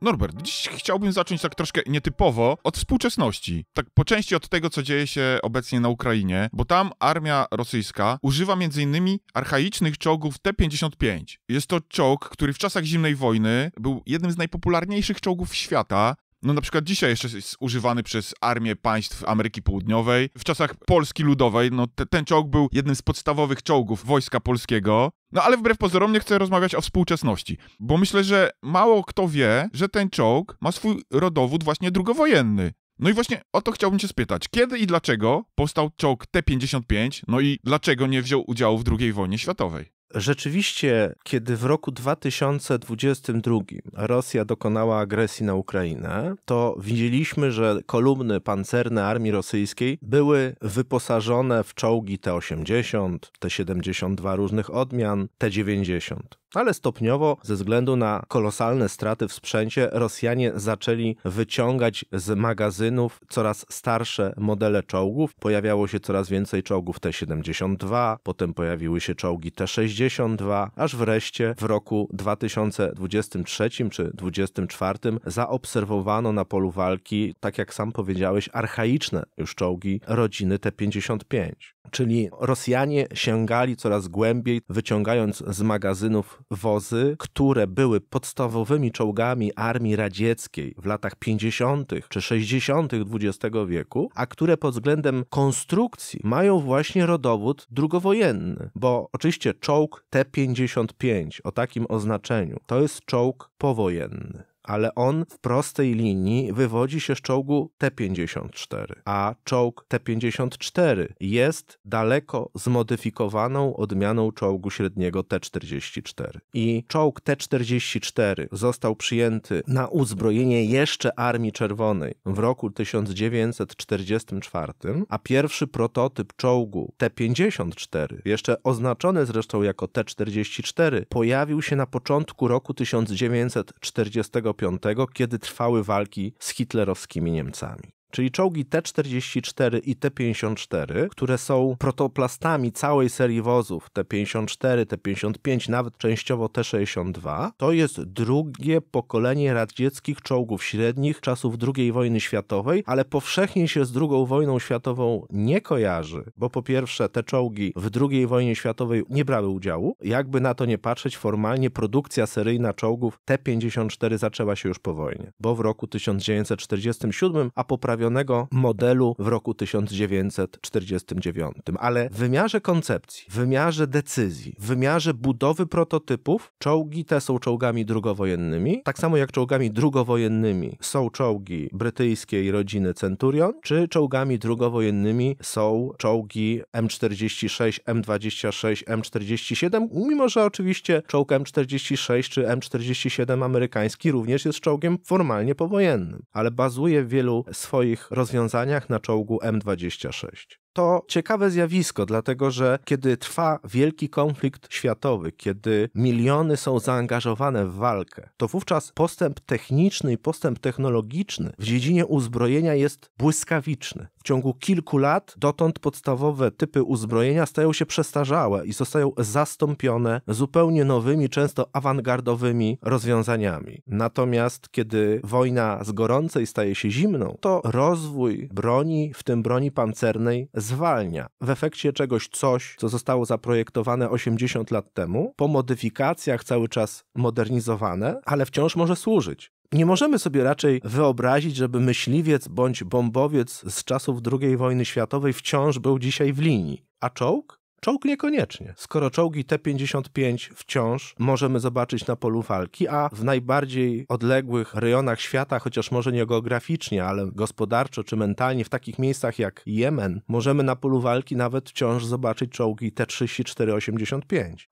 Norbert, dziś chciałbym zacząć tak troszkę nietypowo od współczesności. Tak po części od tego, co dzieje się obecnie na Ukrainie, bo tam armia rosyjska używa m.in. archaicznych czołgów T-55. Jest to czołg, który w czasach zimnej wojny był jednym z najpopularniejszych czołgów świata no na przykład dzisiaj jeszcze jest używany przez armię państw Ameryki Południowej. W czasach Polski Ludowej, no te, ten czołg był jednym z podstawowych czołgów wojska polskiego. No ale wbrew pozorom nie chcę rozmawiać o współczesności, bo myślę, że mało kto wie, że ten czołg ma swój rodowód właśnie drugowojenny. No i właśnie o to chciałbym cię spytać. Kiedy i dlaczego powstał czołg T-55, no i dlaczego nie wziął udziału w II wojnie światowej? Rzeczywiście, kiedy w roku 2022 Rosja dokonała agresji na Ukrainę, to widzieliśmy, że kolumny pancerne armii rosyjskiej były wyposażone w czołgi T-80, T-72 różnych odmian, T-90. Ale stopniowo, ze względu na kolosalne straty w sprzęcie, Rosjanie zaczęli wyciągać z magazynów coraz starsze modele czołgów. Pojawiało się coraz więcej czołgów T-72, potem pojawiły się czołgi T-62, aż wreszcie w roku 2023 czy 2024 zaobserwowano na polu walki, tak jak sam powiedziałeś, archaiczne już czołgi rodziny T-55. Czyli Rosjanie sięgali coraz głębiej, wyciągając z magazynów wozy, które były podstawowymi czołgami armii radzieckiej w latach 50. czy 60. XX wieku, a które pod względem konstrukcji mają właśnie rodowód drugowojenny. Bo oczywiście czołg T-55 o takim oznaczeniu to jest czołg powojenny ale on w prostej linii wywodzi się z czołgu T-54, a czołg T-54 jest daleko zmodyfikowaną odmianą czołgu średniego T-44. I czołg T-44 został przyjęty na uzbrojenie jeszcze Armii Czerwonej w roku 1944, a pierwszy prototyp czołgu T-54, jeszcze oznaczony zresztą jako T-44, pojawił się na początku roku 1945 1945, kiedy trwały walki z hitlerowskimi Niemcami. Czyli czołgi T-44 i T-54, które są protoplastami całej serii wozów T-54, T-55, nawet częściowo T-62, to jest drugie pokolenie radzieckich czołgów średnich czasów II wojny światowej, ale powszechnie się z II wojną światową nie kojarzy, bo po pierwsze te czołgi w II wojnie światowej nie brały udziału. Jakby na to nie patrzeć, formalnie produkcja seryjna czołgów T-54 zaczęła się już po wojnie, bo w roku 1947, a po prawie przedstawionego modelu w roku 1949. Ale w wymiarze koncepcji, w wymiarze decyzji, w wymiarze budowy prototypów, czołgi te są czołgami drugowojennymi, tak samo jak czołgami drugowojennymi są czołgi brytyjskiej rodziny Centurion, czy czołgami drugowojennymi są czołgi M46, M26, M47, mimo że oczywiście czołg M46 czy M47 amerykański również jest czołgiem formalnie powojennym, ale bazuje w wielu swoich swoich rozwiązaniach na czołgu M26 to ciekawe zjawisko, dlatego że kiedy trwa wielki konflikt światowy, kiedy miliony są zaangażowane w walkę, to wówczas postęp techniczny i postęp technologiczny w dziedzinie uzbrojenia jest błyskawiczny. W ciągu kilku lat dotąd podstawowe typy uzbrojenia stają się przestarzałe i zostają zastąpione zupełnie nowymi, często awangardowymi rozwiązaniami. Natomiast kiedy wojna z gorącej staje się zimną, to rozwój broni, w tym broni pancernej, zwalnia. W efekcie czegoś coś, co zostało zaprojektowane 80 lat temu, po modyfikacjach cały czas modernizowane, ale wciąż może służyć. Nie możemy sobie raczej wyobrazić, żeby myśliwiec bądź bombowiec z czasów II wojny światowej wciąż był dzisiaj w linii. A czołg? Czołg niekoniecznie, skoro czołgi T-55 wciąż możemy zobaczyć na polu walki, a w najbardziej odległych rejonach świata, chociaż może nie geograficznie, ale gospodarczo czy mentalnie, w takich miejscach jak Jemen, możemy na polu walki nawet wciąż zobaczyć czołgi T-34-85.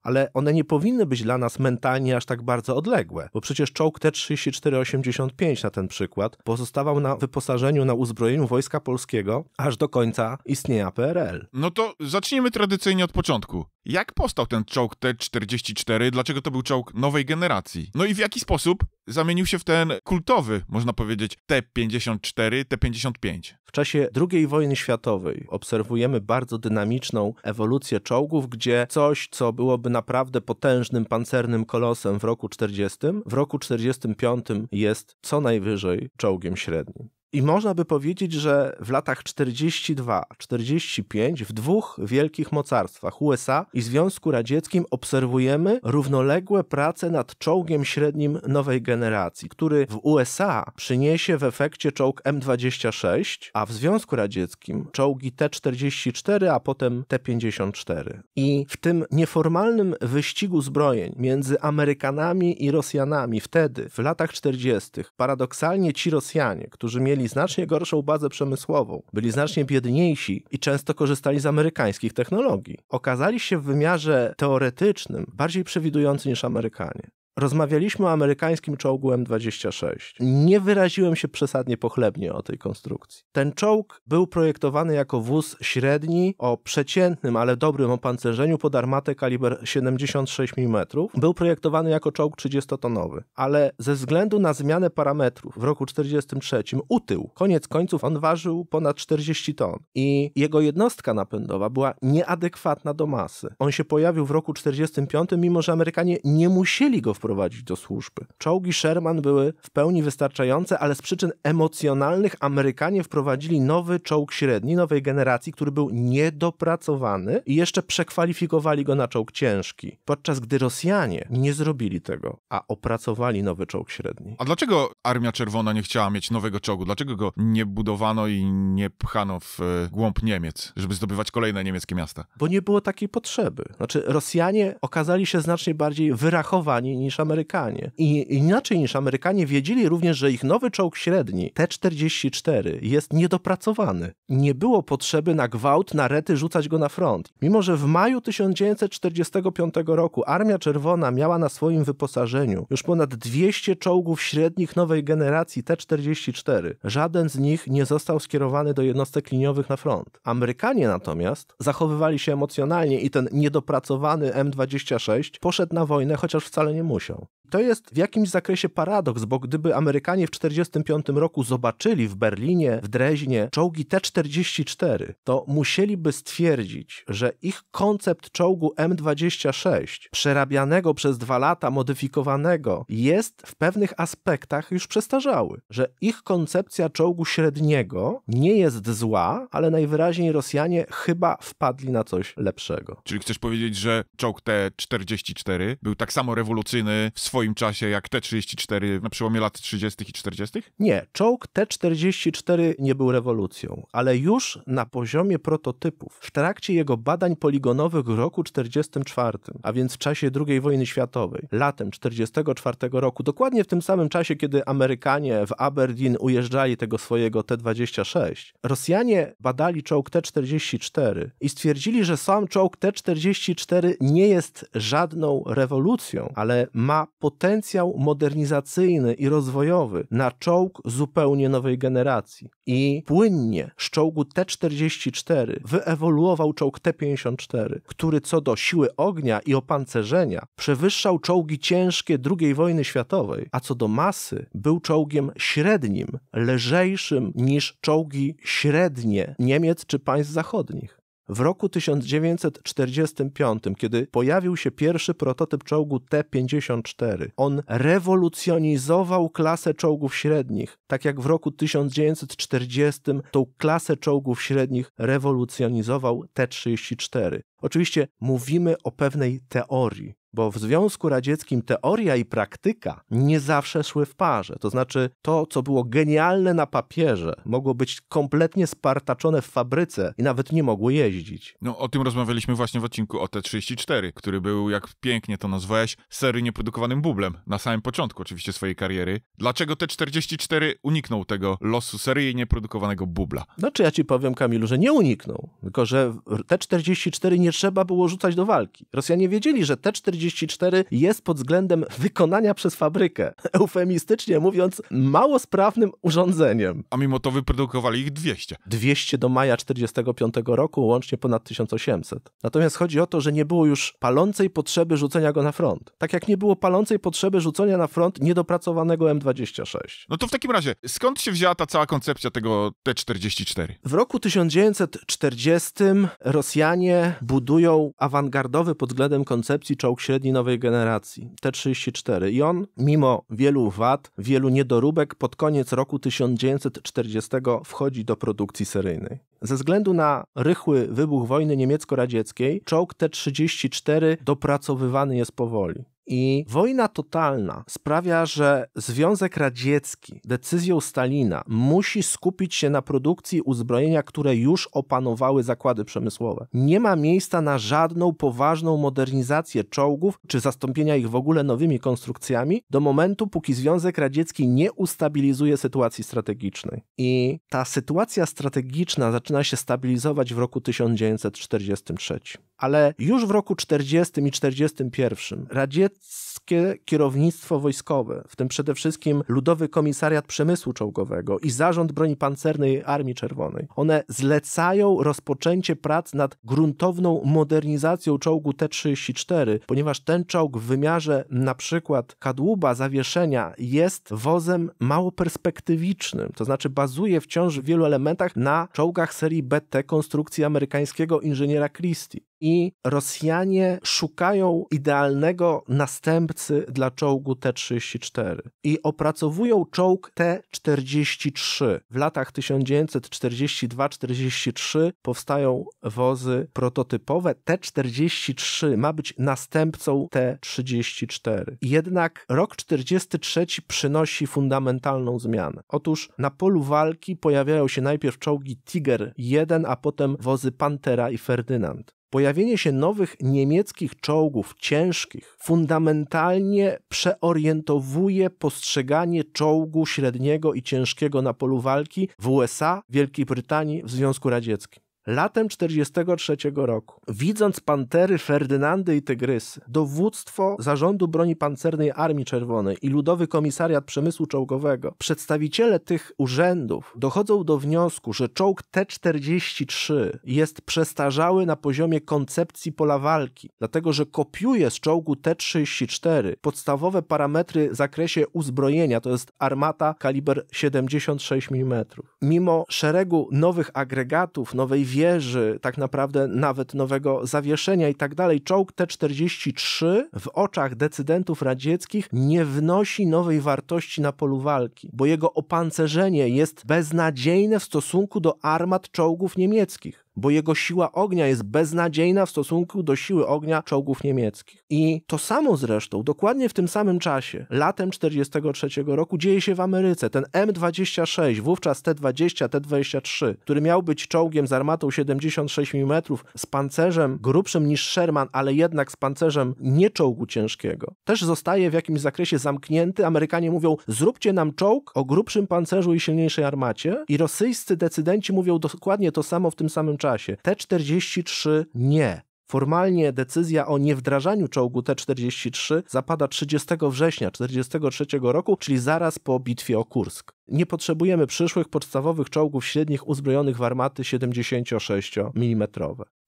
Ale one nie powinny być dla nas mentalnie aż tak bardzo odległe, bo przecież czołg T-34-85 na ten przykład pozostawał na wyposażeniu, na uzbrojeniu Wojska Polskiego aż do końca istnienia PRL. No to zacznijmy tradycyjnie nie od początku. Jak powstał ten czołg T-44? Dlaczego to był czołg nowej generacji? No i w jaki sposób zamienił się w ten kultowy, można powiedzieć, T-54, T-55? W czasie II wojny światowej obserwujemy bardzo dynamiczną ewolucję czołgów, gdzie coś, co byłoby naprawdę potężnym pancernym kolosem w roku 40, w roku 45 jest co najwyżej czołgiem średnim. I można by powiedzieć, że w latach 42-45 w dwóch wielkich mocarstwach USA i Związku Radzieckim obserwujemy równoległe prace nad czołgiem średnim nowej generacji, który w USA przyniesie w efekcie czołg M26, a w Związku Radzieckim czołgi T-44, a potem T-54. I w tym nieformalnym wyścigu zbrojeń między Amerykanami i Rosjanami wtedy, w latach 40., paradoksalnie ci Rosjanie, którzy mieli mieli znacznie gorszą bazę przemysłową, byli znacznie biedniejsi i często korzystali z amerykańskich technologii. Okazali się w wymiarze teoretycznym bardziej przewidujący niż Amerykanie. Rozmawialiśmy o amerykańskim czołgu M26. Nie wyraziłem się przesadnie pochlebnie o tej konstrukcji. Ten czołg był projektowany jako wóz średni o przeciętnym, ale dobrym opancerzeniu pod armatę kaliber 76 mm. Był projektowany jako czołg 30-tonowy, ale ze względu na zmianę parametrów w roku 1943 utył. Koniec końców on ważył ponad 40 ton i jego jednostka napędowa była nieadekwatna do masy. On się pojawił w roku 1945, mimo że Amerykanie nie musieli go wprowadzić wprowadzić do służby. Czołgi Sherman były w pełni wystarczające, ale z przyczyn emocjonalnych Amerykanie wprowadzili nowy czołg średni, nowej generacji, który był niedopracowany i jeszcze przekwalifikowali go na czołg ciężki. Podczas gdy Rosjanie nie zrobili tego, a opracowali nowy czołg średni. A dlaczego Armia Czerwona nie chciała mieć nowego czołgu? Dlaczego go nie budowano i nie pchano w e, głąb Niemiec, żeby zdobywać kolejne niemieckie miasta? Bo nie było takiej potrzeby. Znaczy, Rosjanie okazali się znacznie bardziej wyrachowani niż niż Amerykanie. I inaczej niż Amerykanie wiedzieli również, że ich nowy czołg średni, T-44, jest niedopracowany. Nie było potrzeby na gwałt, na rety rzucać go na front. Mimo, że w maju 1945 roku Armia Czerwona miała na swoim wyposażeniu już ponad 200 czołgów średnich nowej generacji T-44, żaden z nich nie został skierowany do jednostek liniowych na front. Amerykanie natomiast zachowywali się emocjonalnie i ten niedopracowany M26 poszedł na wojnę, chociaż wcale nie musiał. social to jest w jakimś zakresie paradoks, bo gdyby Amerykanie w 1945 roku zobaczyli w Berlinie, w Dreźnie czołgi T-44, to musieliby stwierdzić, że ich koncept czołgu M26, przerabianego przez dwa lata, modyfikowanego, jest w pewnych aspektach już przestarzały. Że ich koncepcja czołgu średniego nie jest zła, ale najwyraźniej Rosjanie chyba wpadli na coś lepszego. Czyli chcesz powiedzieć, że czołg T-44 był tak samo rewolucyjny w swoim swoim czasie jak T-34 na przełomie lat 30. i 40.? Nie, czołg T-44 nie był rewolucją, ale już na poziomie prototypów, w trakcie jego badań poligonowych w roku 44, a więc w czasie II wojny światowej, latem 44 roku, dokładnie w tym samym czasie, kiedy Amerykanie w Aberdeen ujeżdżali tego swojego T-26, Rosjanie badali czołg T-44 i stwierdzili, że sam czołg T-44 nie jest żadną rewolucją, ale ma potencjał modernizacyjny i rozwojowy na czołg zupełnie nowej generacji. I płynnie z czołgu T-44 wyewoluował czołg T-54, który co do siły ognia i opancerzenia przewyższał czołgi ciężkie II wojny światowej, a co do masy był czołgiem średnim, lżejszym niż czołgi średnie Niemiec czy państw zachodnich. W roku 1945, kiedy pojawił się pierwszy prototyp czołgu T-54, on rewolucjonizował klasę czołgów średnich. Tak jak w roku 1940 tą klasę czołgów średnich rewolucjonizował T-34. Oczywiście mówimy o pewnej teorii bo w Związku Radzieckim teoria i praktyka nie zawsze szły w parze. To znaczy, to, co było genialne na papierze, mogło być kompletnie spartaczone w fabryce i nawet nie mogło jeździć. No, o tym rozmawialiśmy właśnie w odcinku o T34, który był, jak pięknie to nazwałeś, seryjnie produkowanym bublem na samym początku oczywiście swojej kariery. Dlaczego T44 uniknął tego losu seryjnie produkowanego bubla? Znaczy, ja ci powiem, Kamilu, że nie uniknął, tylko że T44 nie trzeba było rzucać do walki. Rosjanie wiedzieli, że T44 jest pod względem wykonania przez fabrykę, eufemistycznie mówiąc, mało sprawnym urządzeniem. A mimo to wyprodukowali ich 200. 200 do maja 45 roku, łącznie ponad 1800. Natomiast chodzi o to, że nie było już palącej potrzeby rzucenia go na front. Tak jak nie było palącej potrzeby rzucenia na front niedopracowanego M26. No to w takim razie, skąd się wzięła ta cała koncepcja tego T-44? W roku 1940 Rosjanie budują awangardowy pod względem koncepcji czołg średni średni nowej generacji, T34. I on, mimo wielu wad, wielu niedoróbek, pod koniec roku 1940 wchodzi do produkcji seryjnej. Ze względu na rychły wybuch wojny niemiecko-radzieckiej, czołg T-34 dopracowywany jest powoli. I wojna totalna sprawia, że Związek Radziecki decyzją Stalina musi skupić się na produkcji uzbrojenia, które już opanowały zakłady przemysłowe. Nie ma miejsca na żadną poważną modernizację czołgów czy zastąpienia ich w ogóle nowymi konstrukcjami do momentu, póki Związek Radziecki nie ustabilizuje sytuacji strategicznej. I ta sytuacja strategiczna zaczyna się stabilizować w roku 1943. Ale już w roku 40 i 41 Radziecki sowieckie kierownictwo wojskowe, w tym przede wszystkim Ludowy Komisariat Przemysłu Czołgowego i Zarząd Broni Pancernej Armii Czerwonej, one zlecają rozpoczęcie prac nad gruntowną modernizacją czołgu T-34, ponieważ ten czołg w wymiarze na przykład kadłuba zawieszenia jest wozem mało perspektywicznym, to znaczy bazuje wciąż w wielu elementach na czołgach serii BT konstrukcji amerykańskiego inżyniera Christie i Rosjanie szukają idealnego następcy dla czołgu T-34 i opracowują czołg T-43. W latach 1942-43 powstają wozy prototypowe. T-43 ma być następcą T-34. Jednak rok 43 przynosi fundamentalną zmianę. Otóż na polu walki pojawiają się najpierw czołgi Tiger I, a potem wozy Pantera i Ferdynand. Pojawienie się nowych niemieckich czołgów ciężkich fundamentalnie przeorientowuje postrzeganie czołgu średniego i ciężkiego na polu walki w USA, Wielkiej Brytanii, w Związku Radzieckim. Latem 43 roku, widząc pantery Ferdynandy i Tygrysy, dowództwo zarządu broni pancernej Armii Czerwonej i Ludowy Komisariat Przemysłu Czołgowego, przedstawiciele tych urzędów dochodzą do wniosku, że czołg T-43 jest przestarzały na poziomie koncepcji pola walki, dlatego że kopiuje z czołgu T-34 podstawowe parametry w zakresie uzbrojenia, to jest armata kaliber 76 mm. Mimo szeregu nowych agregatów, nowej wieży, tak naprawdę nawet nowego zawieszenia i tak dalej. Czołg T-43 w oczach decydentów radzieckich nie wnosi nowej wartości na polu walki, bo jego opancerzenie jest beznadziejne w stosunku do armat czołgów niemieckich bo jego siła ognia jest beznadziejna w stosunku do siły ognia czołgów niemieckich. I to samo zresztą, dokładnie w tym samym czasie, latem 1943 roku, dzieje się w Ameryce. Ten M26, wówczas T-20, T-23, który miał być czołgiem z armatą 76 mm, z pancerzem grubszym niż Sherman, ale jednak z pancerzem nie czołgu ciężkiego, też zostaje w jakimś zakresie zamknięty. Amerykanie mówią, zróbcie nam czołg o grubszym pancerzu i silniejszej armacie. I rosyjscy decydenci mówią dokładnie to samo w tym samym czasie czasie. T-43 nie. Formalnie decyzja o niewdrażaniu czołgu T-43 zapada 30 września 1943 roku, czyli zaraz po bitwie o Kursk. Nie potrzebujemy przyszłych podstawowych czołgów średnich uzbrojonych w armaty 76 mm.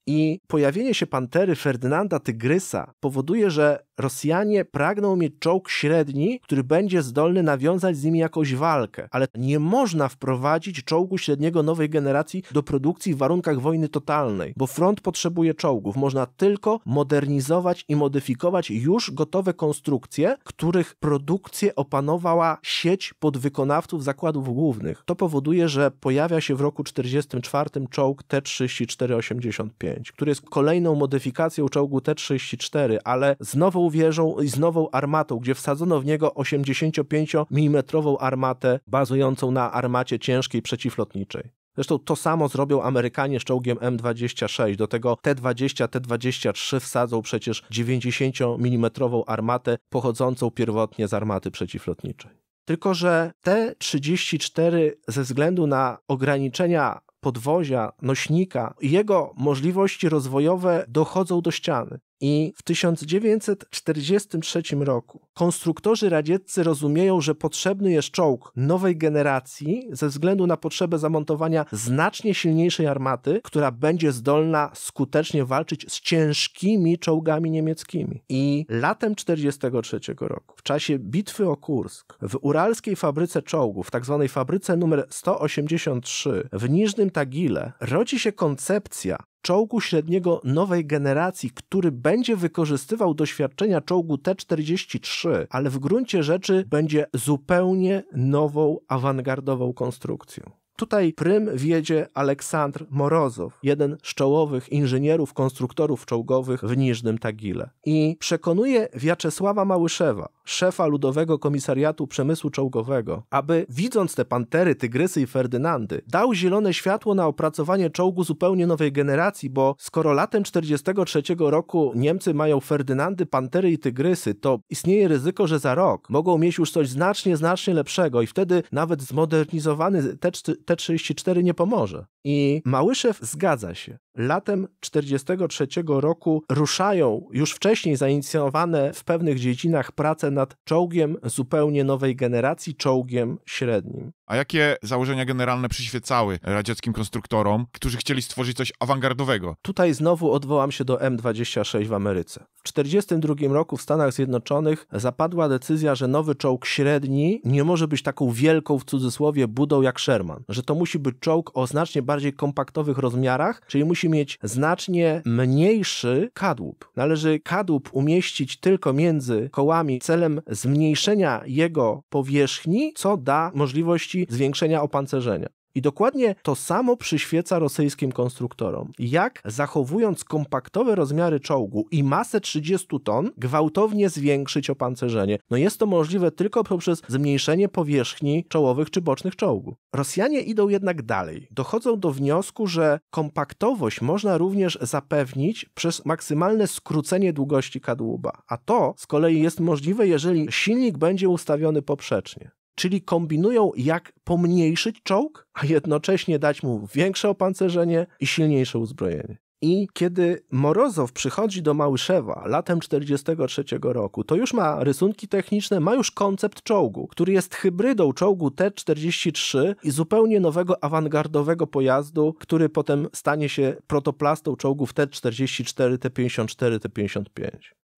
I pojawienie się pantery Ferdynanda Tygrysa powoduje, że Rosjanie pragną mieć czołg średni, który będzie zdolny nawiązać z nimi jakąś walkę, ale nie można wprowadzić czołgu średniego nowej generacji do produkcji w warunkach wojny totalnej, bo front potrzebuje czołgów. Można tylko modernizować i modyfikować już gotowe konstrukcje, których produkcję opanowała sieć podwykonawców zakładów głównych. To powoduje, że pojawia się w roku 1944 czołg T-3485 który jest kolejną modyfikacją czołgu T-34, ale z nową wieżą i z nową armatą, gdzie wsadzono w niego 85 mm armatę bazującą na armacie ciężkiej przeciwlotniczej. Zresztą to samo zrobią Amerykanie z czołgiem M26. Do tego T20, T23 wsadzą przecież 90 mm armatę pochodzącą pierwotnie z armaty przeciwlotniczej. Tylko, że T-34 ze względu na ograniczenia podwozia, nośnika, jego możliwości rozwojowe dochodzą do ściany. I w 1943 roku konstruktorzy radzieccy rozumieją, że potrzebny jest czołg nowej generacji ze względu na potrzebę zamontowania znacznie silniejszej armaty, która będzie zdolna skutecznie walczyć z ciężkimi czołgami niemieckimi. I latem 1943 roku, w czasie bitwy o Kursk, w uralskiej fabryce czołgów, tzw. Tak fabryce numer 183 w Niżnym Tagile, rodzi się koncepcja czołgu średniego nowej generacji, który będzie wykorzystywał doświadczenia czołgu T-43, ale w gruncie rzeczy będzie zupełnie nową, awangardową konstrukcją. Tutaj prym wiedzie Aleksandr Morozow, jeden z czołowych inżynierów, konstruktorów czołgowych w Niżnym Tagile. I przekonuje Wiaczesława Małyszewa, szefa Ludowego Komisariatu Przemysłu Czołgowego, aby widząc te pantery, tygrysy i Ferdynandy, dał zielone światło na opracowanie czołgu zupełnie nowej generacji, bo skoro latem 1943 roku Niemcy mają Ferdynandy, pantery i tygrysy, to istnieje ryzyko, że za rok mogą mieć już coś znacznie, znacznie lepszego i wtedy nawet zmodernizowany te T-34 nie pomoże. I Małyszew zgadza się. Latem 1943 roku ruszają już wcześniej zainicjowane w pewnych dziedzinach prace nad czołgiem zupełnie nowej generacji, czołgiem średnim. A jakie założenia generalne przyświecały radzieckim konstruktorom, którzy chcieli stworzyć coś awangardowego? Tutaj znowu odwołam się do M26 w Ameryce. W 1942 roku w Stanach Zjednoczonych zapadła decyzja, że nowy czołg średni nie może być taką wielką w cudzysłowie budą jak Sherman, że to musi być czołg o znacznie bardziej kompaktowych rozmiarach, czyli musi mieć znacznie mniejszy kadłub. Należy kadłub umieścić tylko między kołami celem zmniejszenia jego powierzchni, co da możliwości możliwości zwiększenia opancerzenia. I dokładnie to samo przyświeca rosyjskim konstruktorom. Jak zachowując kompaktowe rozmiary czołgu i masę 30 ton, gwałtownie zwiększyć opancerzenie? No jest to możliwe tylko poprzez zmniejszenie powierzchni czołowych czy bocznych czołgu. Rosjanie idą jednak dalej. Dochodzą do wniosku, że kompaktowość można również zapewnić przez maksymalne skrócenie długości kadłuba, a to z kolei jest możliwe, jeżeli silnik będzie ustawiony poprzecznie czyli kombinują jak pomniejszyć czołg, a jednocześnie dać mu większe opancerzenie i silniejsze uzbrojenie. I kiedy Morozow przychodzi do Małyszewa latem 43 roku, to już ma rysunki techniczne, ma już koncept czołgu, który jest hybrydą czołgu T-43 i zupełnie nowego awangardowego pojazdu, który potem stanie się protoplastą czołgów T-44, T-54, T-55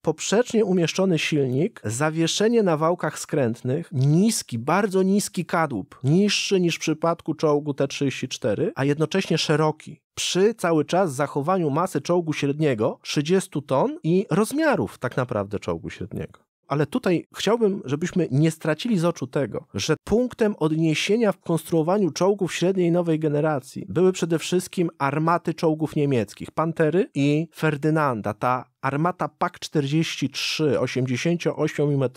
poprzecznie umieszczony silnik, zawieszenie na wałkach skrętnych, niski, bardzo niski kadłub, niższy niż w przypadku czołgu T-34, a jednocześnie szeroki przy cały czas zachowaniu masy czołgu średniego 30 ton i rozmiarów tak naprawdę czołgu średniego. Ale tutaj chciałbym, żebyśmy nie stracili z oczu tego, że punktem odniesienia w konstruowaniu czołgów średniej nowej generacji były przede wszystkim armaty czołgów niemieckich, Pantery i Ferdynanda, ta armata PAK-43 88 mm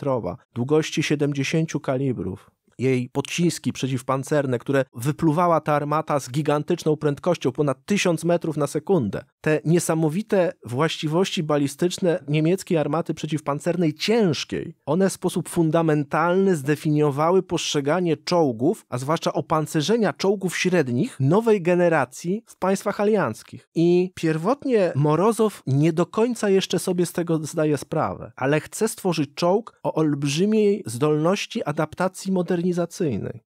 długości 70 kalibrów, jej podciski przeciwpancerne, które wypluwała ta armata z gigantyczną prędkością ponad 1000 metrów na sekundę. Te niesamowite właściwości balistyczne niemieckiej armaty przeciwpancernej ciężkiej, one w sposób fundamentalny zdefiniowały postrzeganie czołgów, a zwłaszcza opancerzenia czołgów średnich nowej generacji w państwach alianckich. I pierwotnie Morozow nie do końca jeszcze sobie z tego zdaje sprawę, ale chce stworzyć czołg o olbrzymiej zdolności adaptacji modernizacji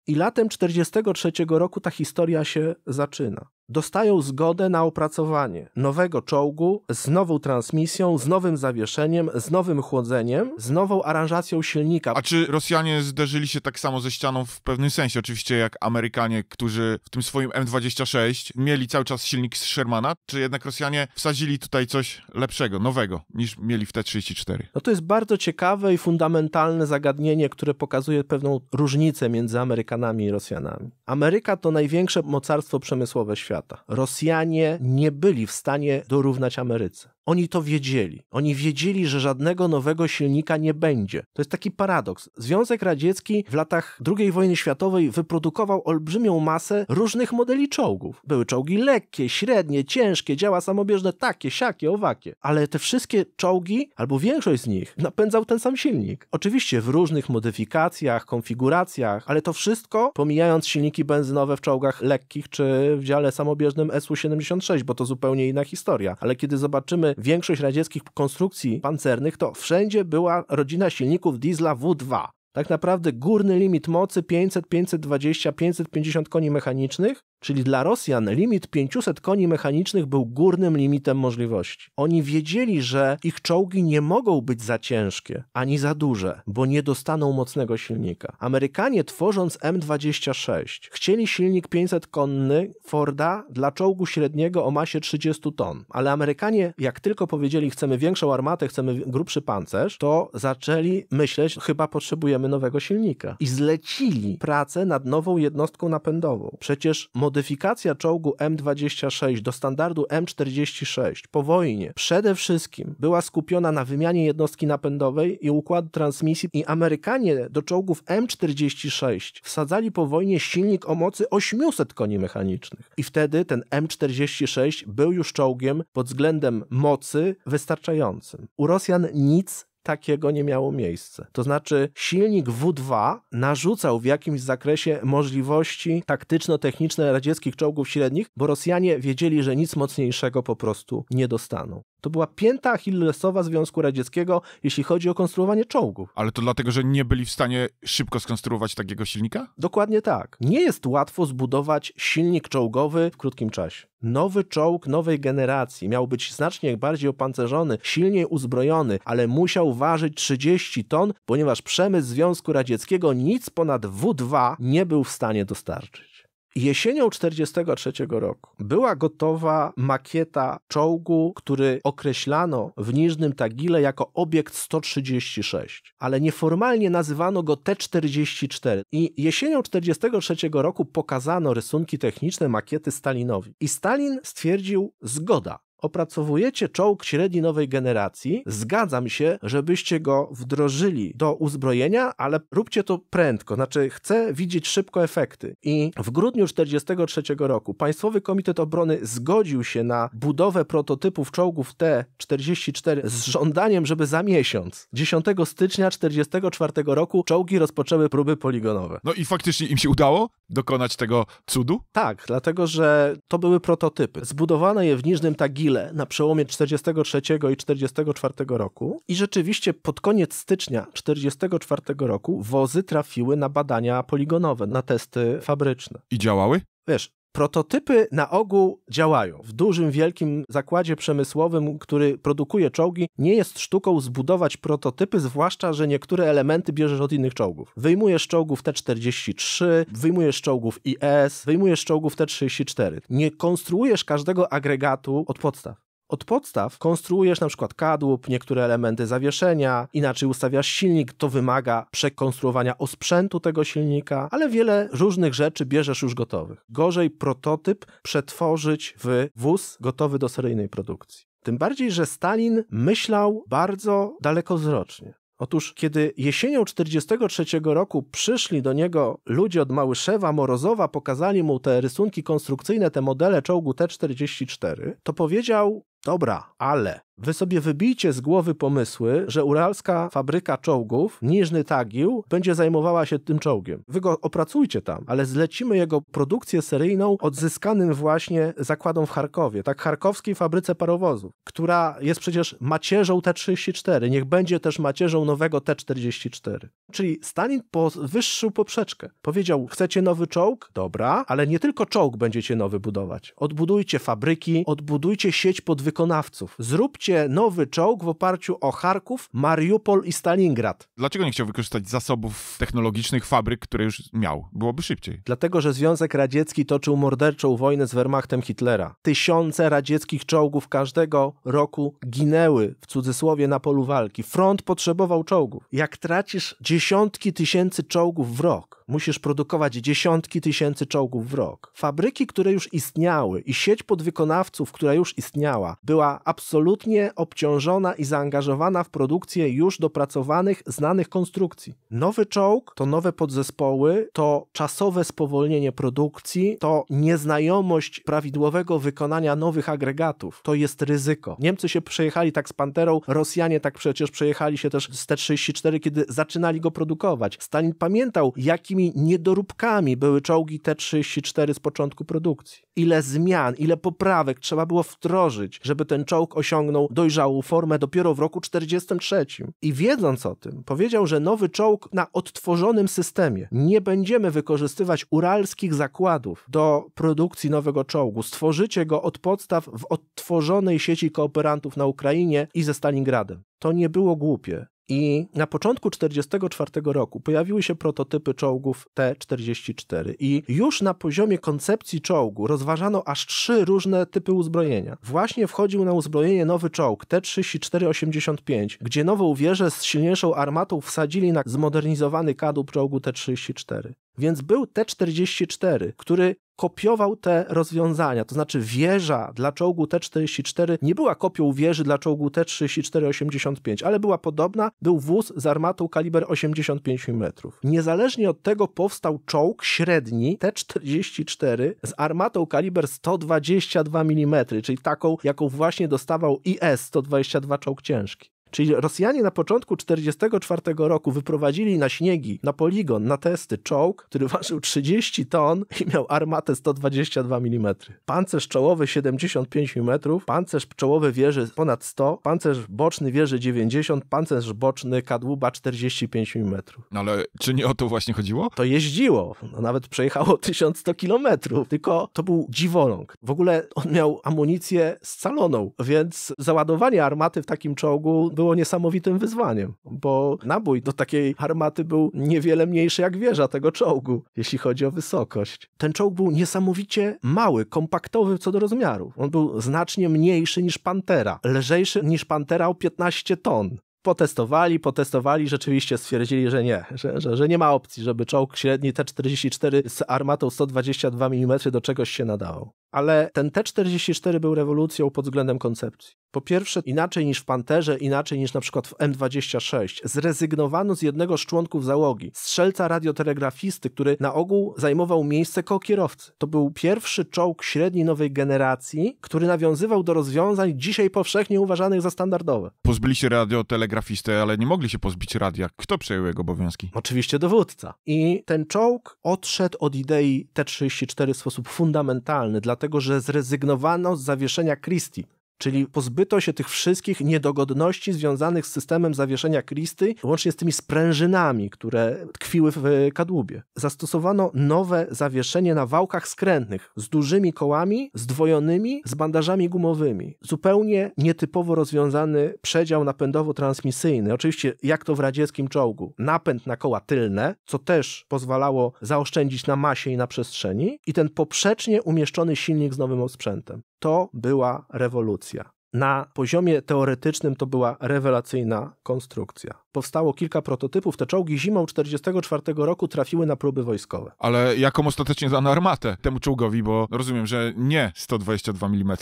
i latem 1943 roku ta historia się zaczyna dostają zgodę na opracowanie nowego czołgu z nową transmisją, z nowym zawieszeniem, z nowym chłodzeniem, z nową aranżacją silnika. A czy Rosjanie zderzyli się tak samo ze ścianą w pewnym sensie, oczywiście jak Amerykanie, którzy w tym swoim M26 mieli cały czas silnik z Shermana, czy jednak Rosjanie wsadzili tutaj coś lepszego, nowego niż mieli w T-34? No to jest bardzo ciekawe i fundamentalne zagadnienie, które pokazuje pewną różnicę między Amerykanami i Rosjanami. Ameryka to największe mocarstwo przemysłowe świata świata. Rosjanie nie byli w stanie dorównać Ameryce. Oni to wiedzieli. Oni wiedzieli, że żadnego nowego silnika nie będzie. To jest taki paradoks. Związek Radziecki w latach II wojny światowej wyprodukował olbrzymią masę różnych modeli czołgów. Były czołgi lekkie, średnie, ciężkie, działa samobieżne, takie, siakie, owakie. Ale te wszystkie czołgi, albo większość z nich, napędzał ten sam silnik. Oczywiście w różnych modyfikacjach, konfiguracjach, ale to wszystko pomijając silniki benzynowe w czołgach lekkich czy w dziale samobieżnym SU-76, bo to zupełnie inna historia. Ale kiedy zobaczymy większość radzieckich konstrukcji pancernych, to wszędzie była rodzina silników diesla W2. Tak naprawdę górny limit mocy 500, 520, 550 koni mechanicznych Czyli dla Rosjan limit 500 koni mechanicznych był górnym limitem możliwości. Oni wiedzieli, że ich czołgi nie mogą być za ciężkie ani za duże, bo nie dostaną mocnego silnika. Amerykanie tworząc M26 chcieli silnik 500-konny Forda dla czołgu średniego o masie 30 ton, ale Amerykanie jak tylko powiedzieli chcemy większą armatę, chcemy grubszy pancerz, to zaczęli myśleć chyba potrzebujemy nowego silnika i zlecili pracę nad nową jednostką napędową. Przecież modyfikacja czołgu M26 do standardu M46 po wojnie przede wszystkim była skupiona na wymianie jednostki napędowej i układu transmisji i Amerykanie do czołgów M46 wsadzali po wojnie silnik o mocy 800 koni mechanicznych. I wtedy ten M46 był już czołgiem pod względem mocy wystarczającym. U Rosjan nic takiego nie miało miejsca. To znaczy silnik W2 narzucał w jakimś zakresie możliwości taktyczno-techniczne radzieckich czołgów średnich, bo Rosjanie wiedzieli, że nic mocniejszego po prostu nie dostaną. To była pięta achillesowa Związku Radzieckiego, jeśli chodzi o konstruowanie czołgów. Ale to dlatego, że nie byli w stanie szybko skonstruować takiego silnika? Dokładnie tak. Nie jest łatwo zbudować silnik czołgowy w krótkim czasie. Nowy czołg nowej generacji miał być znacznie bardziej opancerzony, silniej uzbrojony, ale musiał ważyć 30 ton, ponieważ przemysł Związku Radzieckiego nic ponad W2 nie był w stanie dostarczyć. Jesienią 1943 roku była gotowa makieta czołgu, który określano w Niżnym Tagile jako obiekt 136, ale nieformalnie nazywano go T-44. I jesienią 1943 roku pokazano rysunki techniczne makiety Stalinowi. I Stalin stwierdził zgoda, opracowujecie czołg średni nowej generacji, zgadzam się, żebyście go wdrożyli do uzbrojenia, ale róbcie to prędko, znaczy chcę widzieć szybko efekty. I w grudniu 1943 roku Państwowy Komitet Obrony zgodził się na budowę prototypów czołgów T-44 z żądaniem, żeby za miesiąc, 10 stycznia 1944 roku, czołgi rozpoczęły próby poligonowe. No i faktycznie im się udało dokonać tego cudu? Tak, dlatego że to były prototypy. Zbudowano je w Niżnym Tagile na przełomie 43 i 44 roku i rzeczywiście pod koniec stycznia 44 roku wozy trafiły na badania poligonowe, na testy fabryczne. I działały? Wiesz, Prototypy na ogół działają. W dużym, wielkim zakładzie przemysłowym, który produkuje czołgi, nie jest sztuką zbudować prototypy, zwłaszcza, że niektóre elementy bierzesz od innych czołgów. Wyjmujesz czołgów T-43, wyjmujesz czołgów IS, wyjmujesz czołgów T-34. Nie konstruujesz każdego agregatu od podstaw. Od podstaw konstruujesz na przykład kadłub, niektóre elementy zawieszenia, inaczej ustawiasz silnik, to wymaga przekonstruowania osprzętu tego silnika, ale wiele różnych rzeczy bierzesz już gotowych. Gorzej prototyp przetworzyć w wóz gotowy do seryjnej produkcji. Tym bardziej, że Stalin myślał bardzo dalekowzrocznie. Otóż, kiedy jesienią 1943 roku przyszli do niego ludzie od Małyszewa, Morozowa, pokazali mu te rysunki konstrukcyjne, te modele czołgu T-44, to powiedział: Dobra, ale Wy sobie wybijcie z głowy pomysły, że uralska fabryka czołgów, Niżny Tagił, będzie zajmowała się tym czołgiem. Wy go opracujcie tam, ale zlecimy jego produkcję seryjną odzyskanym właśnie zakładom w Charkowie, tak charkowskiej fabryce parowozów, która jest przecież macierzą T-34, niech będzie też macierzą nowego T-44. Czyli Stalin wyższył poprzeczkę. Powiedział, chcecie nowy czołg? Dobra, ale nie tylko czołg będziecie nowy budować. Odbudujcie fabryki, odbudujcie sieć podwykonawców, zróbcie nowy czołg w oparciu o Charków, Mariupol i Stalingrad. Dlaczego nie chciał wykorzystać zasobów technologicznych fabryk, które już miał? Byłoby szybciej. Dlatego, że Związek Radziecki toczył morderczą wojnę z Wehrmachtem Hitlera. Tysiące radzieckich czołgów każdego roku ginęły, w cudzysłowie, na polu walki. Front potrzebował czołgów. Jak tracisz dziesiątki tysięcy czołgów w rok, musisz produkować dziesiątki tysięcy czołgów w rok. Fabryki, które już istniały i sieć podwykonawców, która już istniała, była absolutnie obciążona i zaangażowana w produkcję już dopracowanych, znanych konstrukcji. Nowy czołg to nowe podzespoły, to czasowe spowolnienie produkcji, to nieznajomość prawidłowego wykonania nowych agregatów. To jest ryzyko. Niemcy się przejechali tak z Panterą, Rosjanie tak przecież przejechali się też z T-34, kiedy zaczynali go produkować. Stalin pamiętał, jaki takimi niedoróbkami były czołgi T-34 z początku produkcji. Ile zmian, ile poprawek trzeba było wdrożyć, żeby ten czołg osiągnął dojrzałą formę dopiero w roku 43. I wiedząc o tym, powiedział, że nowy czołg na odtworzonym systemie nie będziemy wykorzystywać uralskich zakładów do produkcji nowego czołgu. Stworzycie go od podstaw w odtworzonej sieci kooperantów na Ukrainie i ze Stalingradem. To nie było głupie. I na początku 1944 roku pojawiły się prototypy czołgów T-44 i już na poziomie koncepcji czołgu rozważano aż trzy różne typy uzbrojenia. Właśnie wchodził na uzbrojenie nowy czołg T-34-85, gdzie nową wieżę z silniejszą armatą wsadzili na zmodernizowany kadłub czołgu T-34. Więc był T-44, który kopiował te rozwiązania. To znaczy wieża dla czołgu T-44 nie była kopią wieży dla czołgu T-34-85, ale była podobna. Był wóz z armatą kaliber 85 mm. Niezależnie od tego powstał czołg średni T-44 z armatą kaliber 122 mm, czyli taką, jaką właśnie dostawał IS-122 czołg ciężki. Czyli Rosjanie na początku 1944 roku wyprowadzili na śniegi, na poligon, na testy czołg, który ważył 30 ton i miał armatę 122 mm. Pancerz czołowy 75 mm, pancerz czołowy wieży ponad 100, pancerz boczny wieży 90, pancerz boczny kadłuba 45 mm. No ale czy nie o to właśnie chodziło? To jeździło, no, nawet przejechało 1100 km, tylko to był dziwoląg. W ogóle on miał amunicję scaloną, więc załadowanie armaty w takim czołgu było niesamowitym wyzwaniem, bo nabój do takiej armaty był niewiele mniejszy jak wieża tego czołgu, jeśli chodzi o wysokość. Ten czołg był niesamowicie mały, kompaktowy co do rozmiarów. On był znacznie mniejszy niż Pantera, lżejszy niż Pantera o 15 ton potestowali, potestowali, rzeczywiście stwierdzili, że nie, że, że, że, nie ma opcji, żeby czołg średni T-44 z armatą 122 mm do czegoś się nadawał. Ale ten T-44 był rewolucją pod względem koncepcji. Po pierwsze, inaczej niż w Panterze, inaczej niż na przykład w M26, zrezygnowano z jednego z członków załogi, strzelca radiotelegrafisty, który na ogół zajmował miejsce koło kierowcy. To był pierwszy czołg średniej nowej generacji, który nawiązywał do rozwiązań dzisiaj powszechnie uważanych za standardowe. Pozbyli się radiotelegrafisty, ale nie mogli się pozbyć radia. Kto przejął jego obowiązki? Oczywiście dowódca. I ten czołg odszedł od idei T-34 w sposób fundamentalny, dla dlatego że zrezygnowano z zawieszenia Christie. Czyli pozbyto się tych wszystkich niedogodności związanych z systemem zawieszenia kristy, łącznie z tymi sprężynami, które tkwiły w kadłubie. Zastosowano nowe zawieszenie na wałkach skrętnych z dużymi kołami, zdwojonymi, z bandażami gumowymi. Zupełnie nietypowo rozwiązany przedział napędowo-transmisyjny. Oczywiście jak to w radzieckim czołgu. Napęd na koła tylne, co też pozwalało zaoszczędzić na masie i na przestrzeni i ten poprzecznie umieszczony silnik z nowym sprzętem to była rewolucja. Na poziomie teoretycznym to była rewelacyjna konstrukcja powstało kilka prototypów. Te czołgi zimą 1944 roku trafiły na próby wojskowe. Ale jaką ostatecznie dano armatę temu czołgowi, bo rozumiem, że nie 122 mm.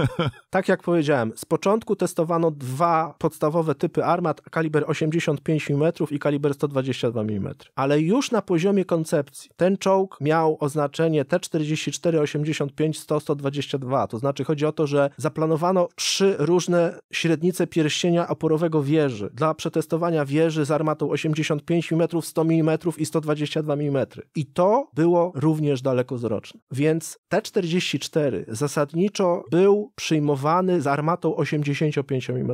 Tak jak powiedziałem, z początku testowano dwa podstawowe typy armat, kaliber 85 mm i kaliber 122 mm. Ale już na poziomie koncepcji ten czołg miał oznaczenie T-44, 85, 100, 122. To znaczy chodzi o to, że zaplanowano trzy różne średnice pierścienia oporowego wieży dla przetestowania wieży z armatą 85 mm, 100 mm i 122 mm. I to było również dalekowzroczne. Więc T-44 zasadniczo był przyjmowany z armatą 85 mm.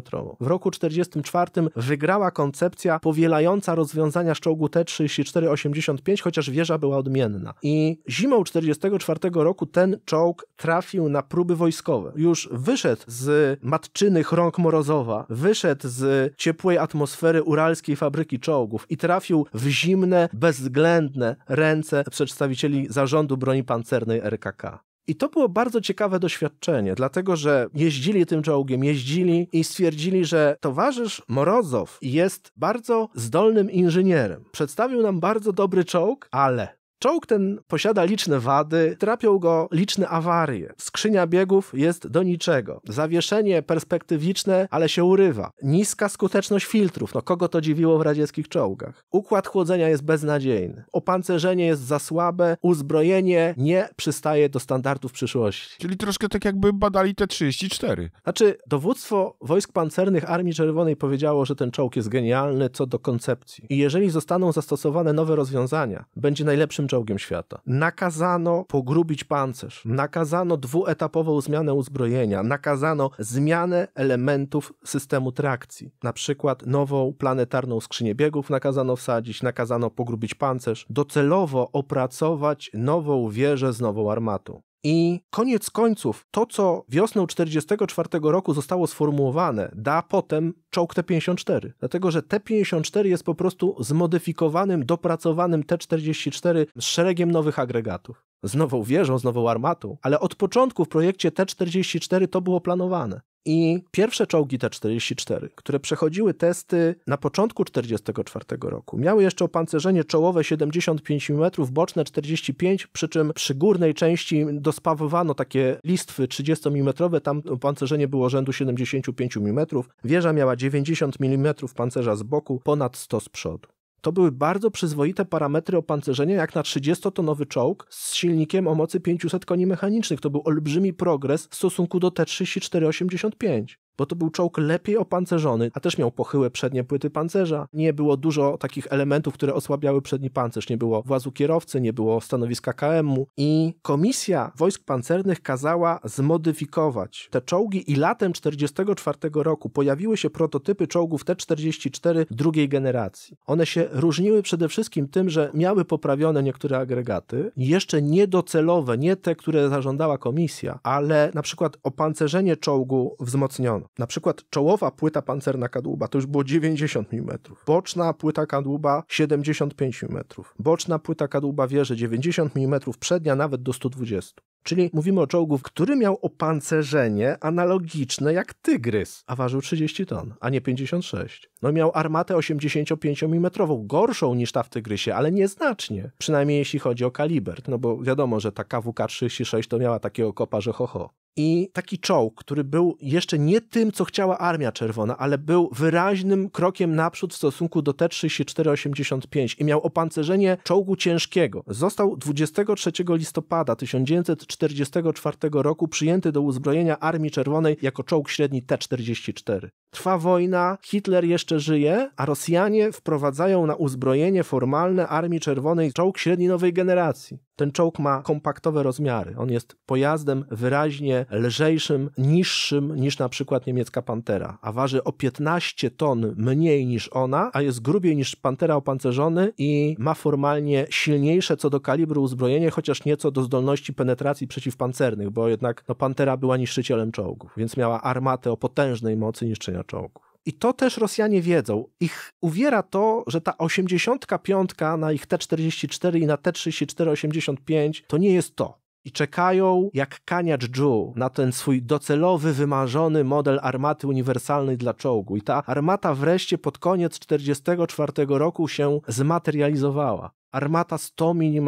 W roku 1944 wygrała koncepcja powielająca rozwiązania z czołgu T-34-85, chociaż wieża była odmienna. I zimą 1944 roku ten czołg trafił na próby wojskowe. Już wyszedł z matczynych rąk Morozowa, wyszedł z ciepłej atmosfery uralskiej fabryki czołgów i trafił w zimne, bezwzględne ręce przedstawicieli zarządu broni pancernej RKK. I to było bardzo ciekawe doświadczenie, dlatego że jeździli tym czołgiem, jeździli i stwierdzili, że towarzysz Morozow jest bardzo zdolnym inżynierem. Przedstawił nam bardzo dobry czołg, ale Czołg ten posiada liczne wady, trapią go liczne awarie. Skrzynia biegów jest do niczego. Zawieszenie perspektywiczne, ale się urywa. Niska skuteczność filtrów, no kogo to dziwiło w radzieckich czołgach. Układ chłodzenia jest beznadziejny. Opancerzenie jest za słabe, uzbrojenie nie przystaje do standardów przyszłości. Czyli troszkę tak jakby badali te 34. Znaczy, dowództwo wojsk pancernych Armii Czerwonej powiedziało, że ten czołg jest genialny co do koncepcji. I jeżeli zostaną zastosowane nowe rozwiązania, będzie najlepszym czołgiem świata. Nakazano pogrubić pancerz, nakazano dwuetapową zmianę uzbrojenia, nakazano zmianę elementów systemu trakcji. Na przykład nową planetarną skrzynię biegów nakazano wsadzić, nakazano pogrubić pancerz, docelowo opracować nową wieżę z nową armatą. I koniec końców, to co wiosną 1944 roku zostało sformułowane, da potem czołg T-54. Dlatego, że T-54 jest po prostu zmodyfikowanym, dopracowanym T-44 z szeregiem nowych agregatów. Z nową wieżą, z nową armatą, ale od początku w projekcie T-44 to było planowane. I pierwsze czołgi T-44, które przechodziły testy na początku 1944 roku, miały jeszcze opancerzenie czołowe 75 mm, boczne 45, przy czym przy górnej części dospawowano takie listwy 30 mm, tam opancerzenie było rzędu 75 mm, wieża miała 90 mm pancerza z boku, ponad 100 z przodu. To były bardzo przyzwoite parametry opancerzenia, jak na 30-tonowy czołg z silnikiem o mocy 500 koni mechanicznych. To był olbrzymi progres w stosunku do T-3485 bo to był czołg lepiej opancerzony, a też miał pochyłe przednie płyty pancerza. Nie było dużo takich elementów, które osłabiały przedni pancerz. Nie było włazu kierowcy, nie było stanowiska KM-u i Komisja Wojsk Pancernych kazała zmodyfikować te czołgi i latem 1944 roku pojawiły się prototypy czołgów T-44 drugiej generacji. One się różniły przede wszystkim tym, że miały poprawione niektóre agregaty, jeszcze niedocelowe, nie te, które zażądała komisja, ale na przykład opancerzenie czołgu wzmocniono. Na przykład czołowa płyta pancerna kadłuba to już było 90 mm, boczna płyta kadłuba 75 mm, boczna płyta kadłuba wieży 90 mm, przednia nawet do 120. Czyli mówimy o czołgu, który miał opancerzenie analogiczne jak Tygrys, a ważył 30 ton, a nie 56. No miał armatę 85 mm, gorszą niż ta w Tygrysie, ale nieznacznie. Przynajmniej jeśli chodzi o kaliber, no bo wiadomo, że ta KWK-36 to miała takiego kopa, że ho, ho. I taki czołg, który był jeszcze nie tym, co chciała Armia Czerwona, ale był wyraźnym krokiem naprzód w stosunku do T-34-85 i miał opancerzenie czołgu ciężkiego. Został 23 listopada 1944 roku przyjęty do uzbrojenia Armii Czerwonej jako czołg średni T-44. Trwa wojna, Hitler jeszcze żyje, a Rosjanie wprowadzają na uzbrojenie formalne Armii Czerwonej czołg średni nowej generacji. Ten czołg ma kompaktowe rozmiary. On jest pojazdem wyraźnie lżejszym, niższym niż na przykład niemiecka Pantera, a waży o 15 ton mniej niż ona, a jest grubiej niż Pantera opancerzony i ma formalnie silniejsze co do kalibru uzbrojenie, chociaż nieco do zdolności penetracji przeciwpancernych, bo jednak no, Pantera była niszczycielem czołgów, więc miała armatę o potężnej mocy niszczenia czołgów. I to też Rosjanie wiedzą. Ich uwiera to, że ta 85 na ich T-44 i na T-34-85 to nie jest to i czekają jak kaniacz dżu na ten swój docelowy, wymarzony model armaty uniwersalnej dla czołgu. I ta armata wreszcie pod koniec 1944 roku się zmaterializowała. Armata 100 mm.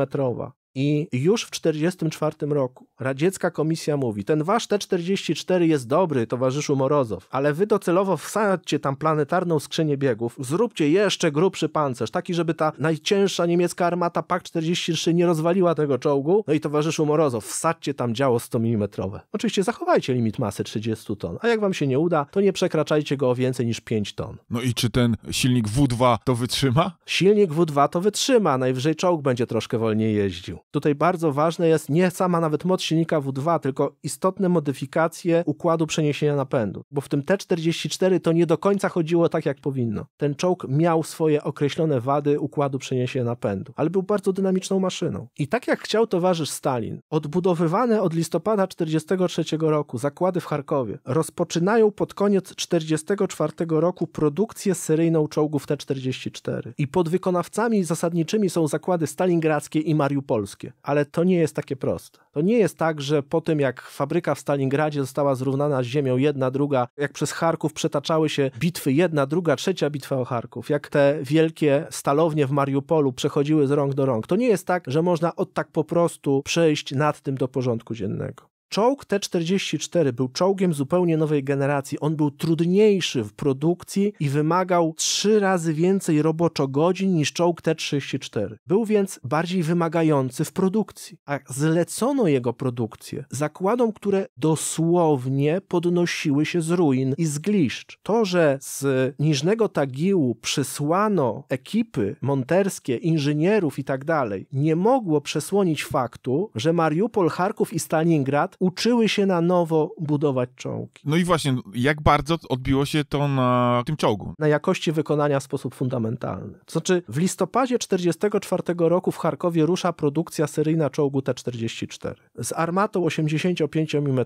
I już w 1944 roku radziecka komisja mówi: Ten wasz T-44 jest dobry, towarzyszu Morozow, ale wy docelowo wsadźcie tam planetarną skrzynię biegów, zróbcie jeszcze grubszy pancerz, taki, żeby ta najcięższa niemiecka armata PAK-43 nie rozwaliła tego czołgu. No i towarzyszu Morozow, wsadźcie tam działo 100 mm. Oczywiście zachowajcie limit masy 30 ton, a jak wam się nie uda, to nie przekraczajcie go o więcej niż 5 ton. No i czy ten silnik W2 to wytrzyma? Silnik W2 to wytrzyma, najwyżej czołg będzie troszkę wolniej jeździł. Tutaj bardzo ważne jest nie sama nawet moc silnika W2, tylko istotne modyfikacje układu przeniesienia napędu, bo w tym T44 to nie do końca chodziło tak jak powinno. Ten czołg miał swoje określone wady układu przeniesienia napędu, ale był bardzo dynamiczną maszyną. I tak jak chciał towarzysz Stalin, odbudowywane od listopada 1943 roku zakłady w Charkowie rozpoczynają pod koniec 1944 roku produkcję seryjną czołgów T-44. I podwykonawcami zasadniczymi są zakłady stalingradzkie i mariupolskie. Ale to nie jest takie proste. To nie jest tak, że po tym jak fabryka w Stalingradzie została zrównana z ziemią jedna, druga, jak przez Charków przetaczały się bitwy jedna, druga, trzecia bitwa o Charków, jak te wielkie stalownie w Mariupolu przechodziły z rąk do rąk. To nie jest tak, że można od tak po prostu przejść nad tym do porządku dziennego. Czołg T-44 był czołgiem zupełnie nowej generacji. On był trudniejszy w produkcji i wymagał trzy razy więcej roboczo godzin niż czołg T-34. Był więc bardziej wymagający w produkcji, a zlecono jego produkcję zakładom, które dosłownie podnosiły się z ruin i z gliszcz. To, że z Niżnego Tagiłu przysłano ekipy monterskie, inżynierów itd., tak nie mogło przesłonić faktu, że Mariupol, Charków i Stalingrad uczyły się na nowo budować czołgi. No i właśnie, jak bardzo odbiło się to na tym czołgu? Na jakości wykonania w sposób fundamentalny. To znaczy, w listopadzie 1944 roku w Charkowie rusza produkcja seryjna czołgu T-44 z armatą 85 mm,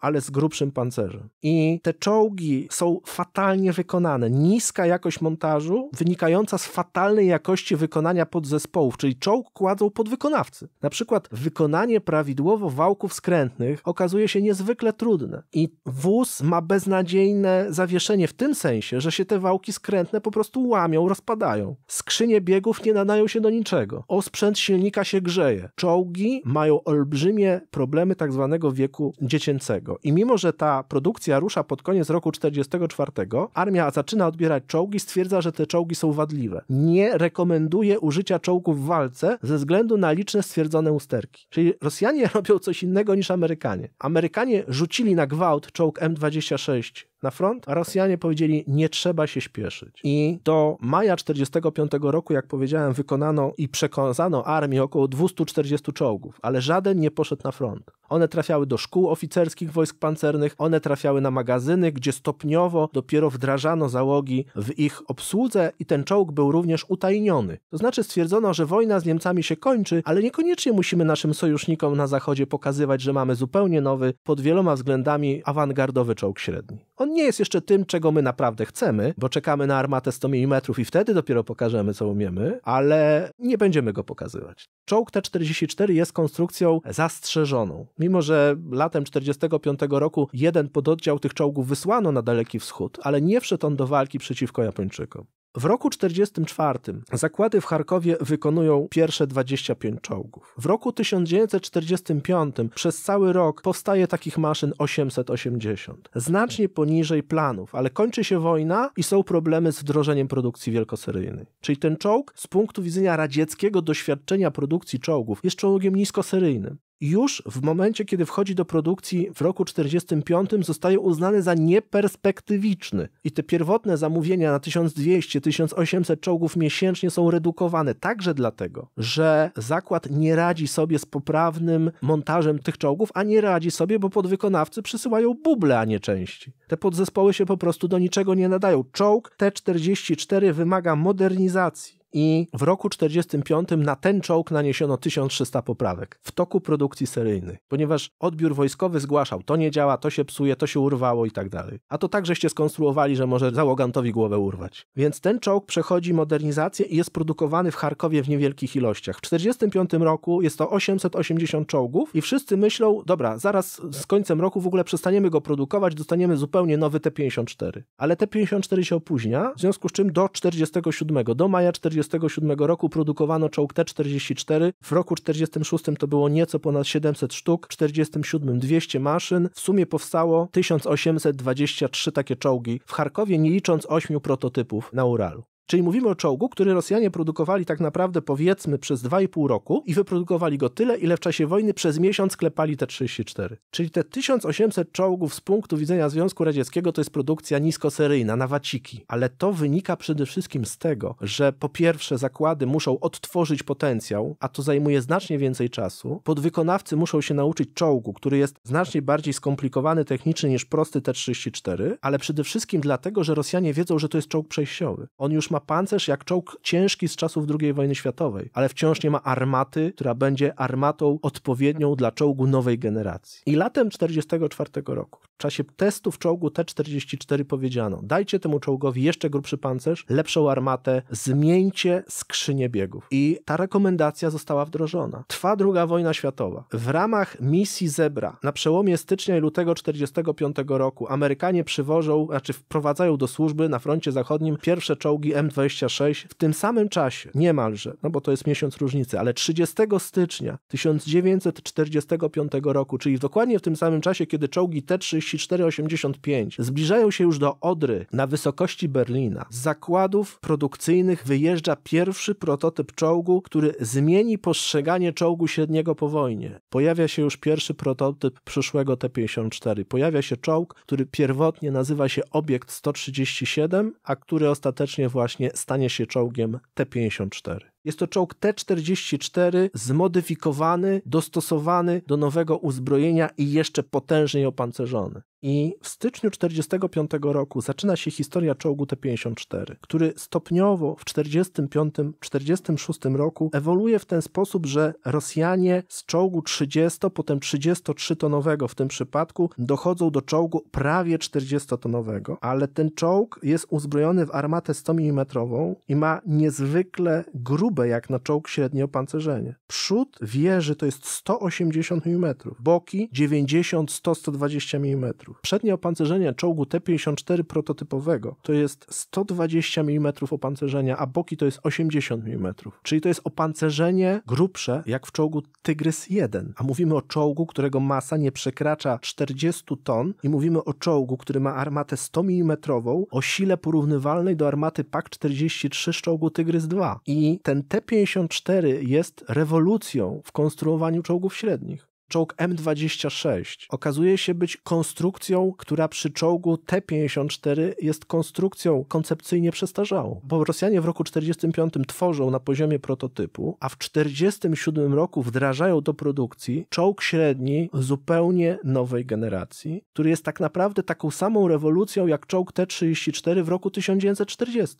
ale z grubszym pancerzem. I te czołgi są fatalnie wykonane. Niska jakość montażu, wynikająca z fatalnej jakości wykonania podzespołów, czyli czołg kładzą podwykonawcy. Na przykład wykonanie prawidłowo wałków skrętnych okazuje się niezwykle trudne. I wóz ma beznadziejne zawieszenie w tym sensie, że się te wałki skrętne po prostu łamią, rozpadają. Skrzynie biegów nie nadają się do niczego. Osprzęt silnika się grzeje. Czołgi mają olbrzymie problemy tak zwanego wieku dziecięcego. I mimo, że ta produkcja rusza pod koniec roku 44, armia zaczyna odbierać czołgi, stwierdza, że te czołgi są wadliwe. Nie rekomenduje użycia czołgów w walce ze względu na liczne stwierdzone usterki. Czyli Rosjanie robią coś innego niż Amerykanie Amerykanie. Amerykanie rzucili na gwałt czołg M26 na front, a Rosjanie powiedzieli, nie trzeba się śpieszyć. I do maja 45 roku, jak powiedziałem, wykonano i przekazano armii około 240 czołgów, ale żaden nie poszedł na front. One trafiały do szkół oficerskich wojsk pancernych, one trafiały na magazyny, gdzie stopniowo dopiero wdrażano załogi w ich obsłudze i ten czołg był również utajniony. To znaczy stwierdzono, że wojna z Niemcami się kończy, ale niekoniecznie musimy naszym sojusznikom na zachodzie pokazywać, że mamy zupełnie nowy, pod wieloma względami awangardowy czołg średni. On on nie jest jeszcze tym, czego my naprawdę chcemy, bo czekamy na armatę 100 mm i wtedy dopiero pokażemy, co umiemy, ale nie będziemy go pokazywać. Czołg T-44 jest konstrukcją zastrzeżoną. Mimo, że latem 1945 roku jeden pododdział tych czołgów wysłano na Daleki Wschód, ale nie wszedł on do walki przeciwko Japończykom. W roku 44 zakłady w Charkowie wykonują pierwsze 25 czołgów. W roku 1945 przez cały rok powstaje takich maszyn 880. Znacznie poniżej planów, ale kończy się wojna i są problemy z wdrożeniem produkcji wielkoseryjnej. Czyli ten czołg z punktu widzenia radzieckiego doświadczenia produkcji czołgów jest czołgiem niskoseryjnym już w momencie, kiedy wchodzi do produkcji w roku 1945, zostaje uznany za nieperspektywiczny i te pierwotne zamówienia na 1200-1800 czołgów miesięcznie są redukowane także dlatego, że zakład nie radzi sobie z poprawnym montażem tych czołgów, a nie radzi sobie, bo podwykonawcy przysyłają buble, a nie części. Te podzespoły się po prostu do niczego nie nadają. Czołg T-44 wymaga modernizacji i w roku 1945 na ten czołg naniesiono 1300 poprawek w toku produkcji seryjnej, ponieważ odbiór wojskowy zgłaszał, to nie działa, to się psuje, to się urwało i tak dalej. A to tak żeście skonstruowali, że może załogantowi głowę urwać. Więc ten czołg przechodzi modernizację i jest produkowany w Charkowie w niewielkich ilościach. W 1945 roku jest to 880 czołgów i wszyscy myślą, dobra, zaraz z końcem roku w ogóle przestaniemy go produkować, dostaniemy zupełnie nowy T-54. Ale T-54 się opóźnia, w związku z czym do 1947, do maja 40 1937 roku produkowano czołg T-44, w roku 1946 to było nieco ponad 700 sztuk, w 1947 200 maszyn, w sumie powstało 1823 takie czołgi, w Charkowie nie licząc 8 prototypów na Uralu. Czyli mówimy o czołgu, który Rosjanie produkowali tak naprawdę powiedzmy przez 2,5 roku i wyprodukowali go tyle, ile w czasie wojny przez miesiąc klepali te 34. Czyli te 1800 czołgów z punktu widzenia Związku Radzieckiego to jest produkcja niskoseryjna, na waciki. Ale to wynika przede wszystkim z tego, że po pierwsze zakłady muszą odtworzyć potencjał, a to zajmuje znacznie więcej czasu. Podwykonawcy muszą się nauczyć czołgu, który jest znacznie bardziej skomplikowany technicznie niż prosty T-34, ale przede wszystkim dlatego, że Rosjanie wiedzą, że to jest czołg przejściowy. On już ma ma pancerz jak czołg ciężki z czasów II wojny światowej, ale wciąż nie ma armaty, która będzie armatą odpowiednią dla czołgu nowej generacji. I latem 1944 roku w czasie testów czołgu T-44 powiedziano: dajcie temu czołgowi jeszcze grubszy pancerz, lepszą armatę, zmieńcie skrzynię biegów. I ta rekomendacja została wdrożona. Trwa II wojna światowa. W ramach misji Zebra na przełomie stycznia i lutego 1945 roku Amerykanie przywożą, znaczy wprowadzają do służby na froncie zachodnim pierwsze czołgi M26 w tym samym czasie, niemalże, no bo to jest miesiąc różnicy, ale 30 stycznia 1945 roku, czyli dokładnie w tym samym czasie, kiedy czołgi T-34 85 zbliżają się już do Odry na wysokości Berlina. Z zakładów produkcyjnych wyjeżdża pierwszy prototyp czołgu, który zmieni postrzeganie czołgu średniego po wojnie. Pojawia się już pierwszy prototyp przyszłego T-54. Pojawia się czołg, który pierwotnie nazywa się Obiekt 137, a który ostatecznie właśnie stanie się czołgiem T-54. Jest to czołg T-44 zmodyfikowany, dostosowany do nowego uzbrojenia i jeszcze potężniej opancerzony. I w styczniu 1945 roku zaczyna się historia czołgu T-54, który stopniowo w 1945-1946 roku ewoluuje w ten sposób, że Rosjanie z czołgu 30, potem 33-tonowego w tym przypadku, dochodzą do czołgu prawie 40-tonowego, ale ten czołg jest uzbrojony w armatę 100 mm i ma niezwykle grube jak na czołg średnie opancerzenie. Przód wieży to jest 180 mm, boki 90, 100, 120 mm. Przednie opancerzenie czołgu T-54 prototypowego to jest 120 mm opancerzenia, a boki to jest 80 mm. Czyli to jest opancerzenie grubsze jak w czołgu Tygrys 1. A mówimy o czołgu, którego masa nie przekracza 40 ton i mówimy o czołgu, który ma armatę 100 mm o sile porównywalnej do armaty PAK-43 z czołgu Tygrys 2. I ten T-54 jest rewolucją w konstruowaniu czołgów średnich. Czołg M26 okazuje się być konstrukcją, która przy czołgu T-54 jest konstrukcją koncepcyjnie przestarzałą, bo Rosjanie w roku 1945 tworzą na poziomie prototypu, a w 1947 roku wdrażają do produkcji czołg średni zupełnie nowej generacji, który jest tak naprawdę taką samą rewolucją jak czołg T-34 w roku 1940.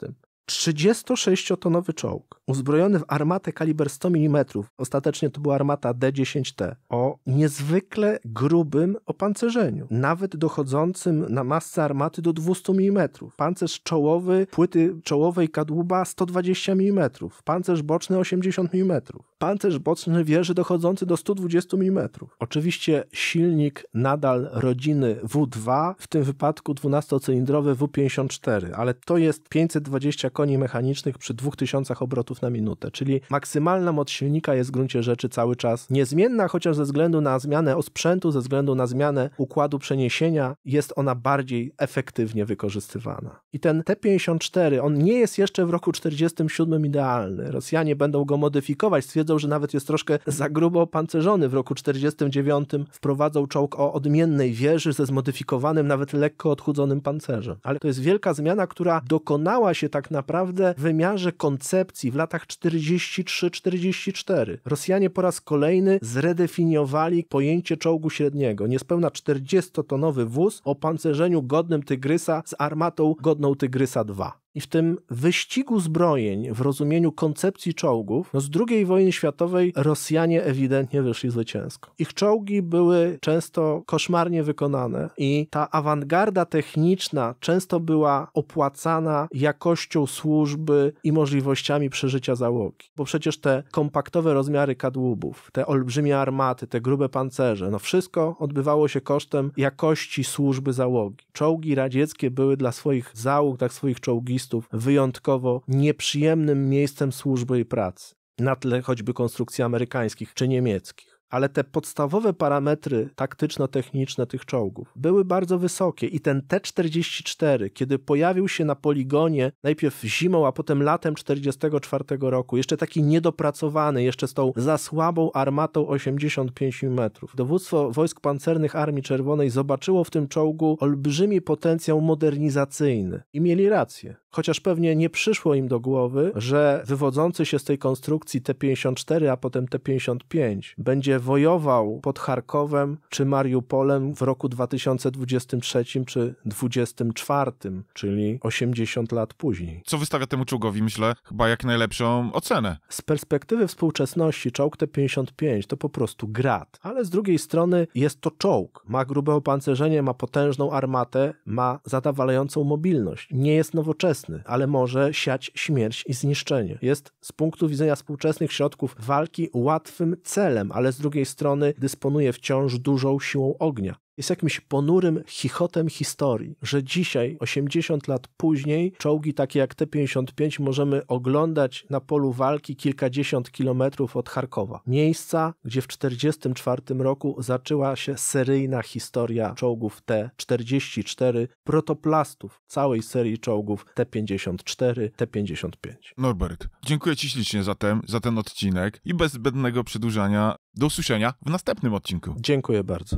36-tonowy czołg, uzbrojony w armatę kaliber 100 mm, ostatecznie to była armata D-10T, o niezwykle grubym opancerzeniu, nawet dochodzącym na masce armaty do 200 mm. Pancerz czołowy, płyty czołowej kadłuba 120 mm, pancerz boczny 80 mm, pancerz boczny wieży dochodzący do 120 mm. Oczywiście silnik nadal rodziny W2, w tym wypadku 12-cylindrowy W54, ale to jest 520 koni mechanicznych przy 2000 obrotów na minutę, czyli maksymalna moc silnika jest w gruncie rzeczy cały czas niezmienna, chociaż ze względu na zmianę osprzętu, ze względu na zmianę układu przeniesienia jest ona bardziej efektywnie wykorzystywana. I ten T-54, on nie jest jeszcze w roku 47 idealny. Rosjanie będą go modyfikować, stwierdzą, że nawet jest troszkę za grubo opancerzony. W roku 49 wprowadzą czołg o odmiennej wieży ze zmodyfikowanym, nawet lekko odchudzonym pancerzem. Ale to jest wielka zmiana, która dokonała się tak naprawdę naprawdę wymiarze koncepcji w latach 43-44. Rosjanie po raz kolejny zredefiniowali pojęcie czołgu średniego. Niespełna 40-tonowy wóz o pancerzeniu godnym Tygrysa z armatą godną Tygrysa 2. I w tym wyścigu zbrojeń w rozumieniu koncepcji czołgów, no z II wojny światowej Rosjanie ewidentnie wyszli zwycięsko. Ich czołgi były często koszmarnie wykonane i ta awangarda techniczna często była opłacana jakością służby i możliwościami przeżycia załogi. Bo przecież te kompaktowe rozmiary kadłubów, te olbrzymie armaty, te grube pancerze, no wszystko odbywało się kosztem jakości służby załogi. Czołgi radzieckie były dla swoich załóg, tak swoich czołgistów, komunistów wyjątkowo nieprzyjemnym miejscem służby i pracy, na tle choćby konstrukcji amerykańskich czy niemieckich ale te podstawowe parametry taktyczno-techniczne tych czołgów były bardzo wysokie i ten T-44, kiedy pojawił się na poligonie najpierw zimą, a potem latem 44 roku, jeszcze taki niedopracowany, jeszcze z tą za słabą armatą 85 mm. Dowództwo Wojsk Pancernych Armii Czerwonej zobaczyło w tym czołgu olbrzymi potencjał modernizacyjny i mieli rację. Chociaż pewnie nie przyszło im do głowy, że wywodzący się z tej konstrukcji T-54, a potem T-55 będzie wojował pod Charkowem czy Mariupolem w roku 2023 czy 2024, czyli 80 lat później. Co wystawia temu czołgowi, myślę, chyba jak najlepszą ocenę. Z perspektywy współczesności czołg T-55 to po prostu grat, ale z drugiej strony jest to czołg. Ma grube opancerzenie, ma potężną armatę, ma zadawalającą mobilność. Nie jest nowoczesny, ale może siać śmierć i zniszczenie. Jest z punktu widzenia współczesnych środków walki łatwym celem, ale z drugiej strony dysponuje wciąż dużą siłą ognia. Jest jakimś ponurym chichotem historii, że dzisiaj, 80 lat później, czołgi takie jak T-55 możemy oglądać na polu walki kilkadziesiąt kilometrów od Charkowa. Miejsca, gdzie w 1944 roku zaczęła się seryjna historia czołgów T-44, protoplastów całej serii czołgów T-54, T-55. Norbert, dziękuję Ci ślicznie za ten, za ten odcinek i bez zbędnego przedłużania do usłyszenia w następnym odcinku. Dziękuję bardzo.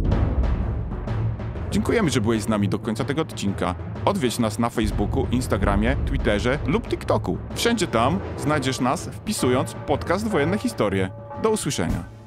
Dziękujemy, że byłeś z nami do końca tego odcinka. Odwiedź nas na Facebooku, Instagramie, Twitterze lub TikToku. Wszędzie tam znajdziesz nas wpisując podcast Wojenne Historie. Do usłyszenia.